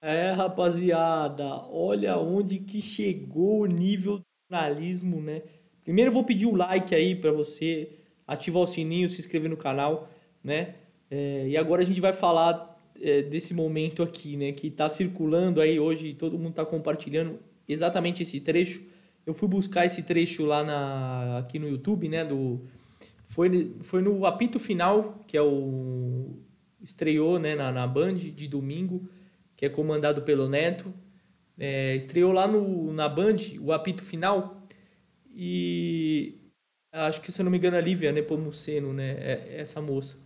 É, rapaziada, olha onde que chegou o nível do jornalismo, né? Primeiro eu vou pedir o like aí para você, ativar o sininho, se inscrever no canal, né? É, e agora a gente vai falar é, desse momento aqui, né? Que tá circulando aí hoje, todo mundo tá compartilhando exatamente esse trecho. Eu fui buscar esse trecho lá na, aqui no YouTube, né? Do, foi, foi no apito final, que é o. estreou né, na, na Band de domingo que é comandado pelo Neto. É, estreou lá no, na Band o apito final e acho que se eu não me engano a Lívia Nepomuceno, né, né, é, né essa moça.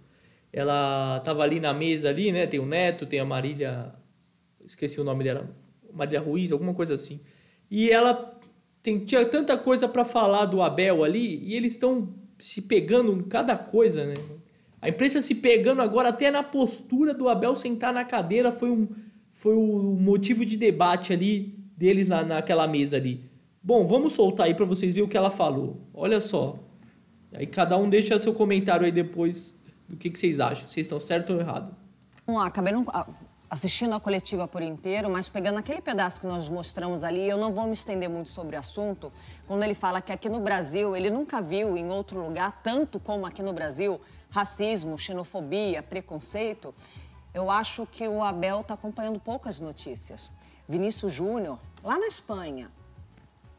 Ela tava ali na mesa ali, né? Tem o Neto, tem a Marília, esqueci o nome dela, Marília Ruiz, alguma coisa assim. E ela tem, tinha tanta coisa para falar do Abel ali e eles estão se pegando em cada coisa, né? A imprensa se pegando agora até na postura do Abel sentar na cadeira foi um foi o motivo de debate ali deles na, naquela mesa ali. Bom, vamos soltar aí para vocês verem o que ela falou. Olha só. Aí cada um deixa seu comentário aí depois do que, que vocês acham. Vocês estão certo ou errado? Vamos lá, acabei não assistindo a coletiva por inteiro, mas pegando aquele pedaço que nós mostramos ali, eu não vou me estender muito sobre o assunto, quando ele fala que aqui no Brasil ele nunca viu em outro lugar, tanto como aqui no Brasil, racismo, xenofobia, preconceito. Eu acho que o Abel está acompanhando poucas notícias. Vinícius Júnior, lá na Espanha,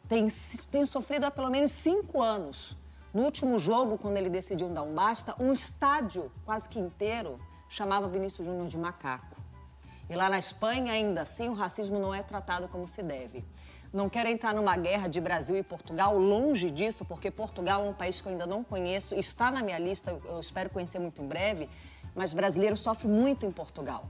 tem, tem sofrido há pelo menos cinco anos. No último jogo, quando ele decidiu dar um basta, um estádio quase que inteiro chamava Vinícius Júnior de macaco. E lá na Espanha, ainda assim, o racismo não é tratado como se deve. Não quero entrar numa guerra de Brasil e Portugal, longe disso, porque Portugal é um país que eu ainda não conheço, está na minha lista, eu espero conhecer muito em breve mas brasileiro sofre muito em Portugal.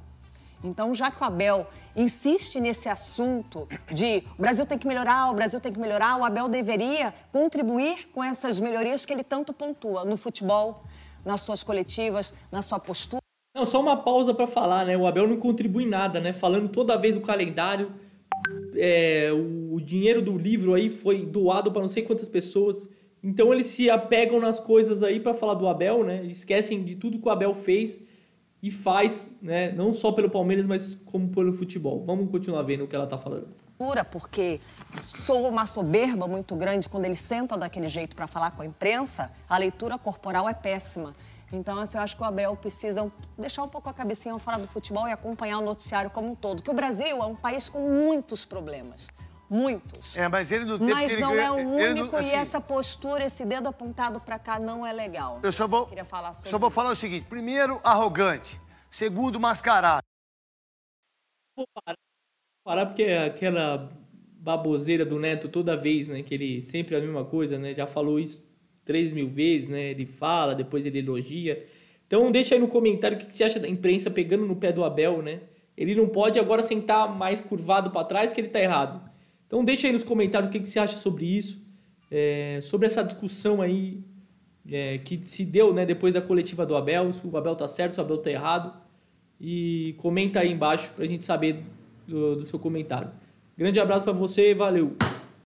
Então, já que o Abel insiste nesse assunto de o Brasil tem que melhorar, o Brasil tem que melhorar, o Abel deveria contribuir com essas melhorias que ele tanto pontua no futebol, nas suas coletivas, na sua postura. Não, só uma pausa para falar, né? O Abel não contribui nada, né? Falando toda vez do calendário, é, o dinheiro do livro aí foi doado para não sei quantas pessoas. Então eles se apegam nas coisas aí para falar do Abel, né? Esquecem de tudo que o Abel fez e faz, né? Não só pelo Palmeiras, mas como pelo futebol. Vamos continuar vendo o que ela tá falando. Porque sou uma soberba muito grande quando ele senta daquele jeito para falar com a imprensa, a leitura corporal é péssima. Então, assim, eu acho que o Abel precisa deixar um pouco a cabecinha fora do futebol e acompanhar o noticiário como um todo. Que o Brasil é um país com muitos problemas muitos. É, mas ele no tempo Mas não é o único assim, e essa postura, esse dedo apontado para cá não é legal. Eu só vou eu falar Só vou isso. falar o seguinte, primeiro, arrogante, segundo, mascarado. Vou parar, vou parar porque é aquela baboseira do Neto toda vez, né, que ele sempre é a mesma coisa, né, já falou isso três mil vezes, né, ele fala, depois ele elogia. Então deixa aí no comentário o que você acha da imprensa pegando no pé do Abel, né? Ele não pode agora sentar mais curvado para trás que ele tá errado. Então deixa aí nos comentários o que, que você acha sobre isso, é, sobre essa discussão aí é, que se deu né, depois da coletiva do Abel, se o Abel tá certo, se o Abel tá errado. E comenta aí embaixo pra gente saber do, do seu comentário. Grande abraço para você, valeu!